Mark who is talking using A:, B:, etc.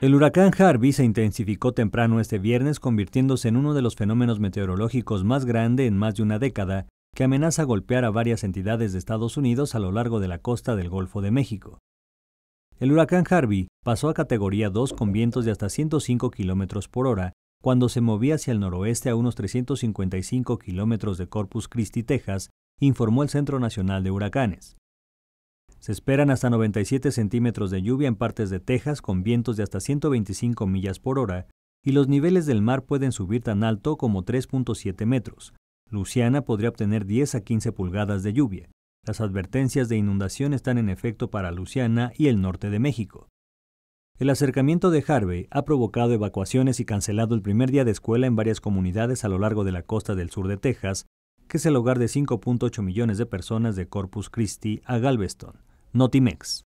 A: El huracán Harvey se intensificó temprano este viernes, convirtiéndose en uno de los fenómenos meteorológicos más grande en más de una década, que amenaza golpear a varias entidades de Estados Unidos a lo largo de la costa del Golfo de México. El huracán Harvey pasó a categoría 2 con vientos de hasta 105 kilómetros por hora cuando se movía hacia el noroeste a unos 355 kilómetros de Corpus Christi, Texas, informó el Centro Nacional de Huracanes. Se esperan hasta 97 centímetros de lluvia en partes de Texas con vientos de hasta 125 millas por hora y los niveles del mar pueden subir tan alto como 3.7 metros. Luciana podría obtener 10 a 15 pulgadas de lluvia. Las advertencias de inundación están en efecto para Luciana y el norte de México. El acercamiento de Harvey ha provocado evacuaciones y cancelado el primer día de escuela en varias comunidades a lo largo de la costa del sur de Texas, que es el hogar de 5.8 millones de personas de Corpus Christi a Galveston. Notimex.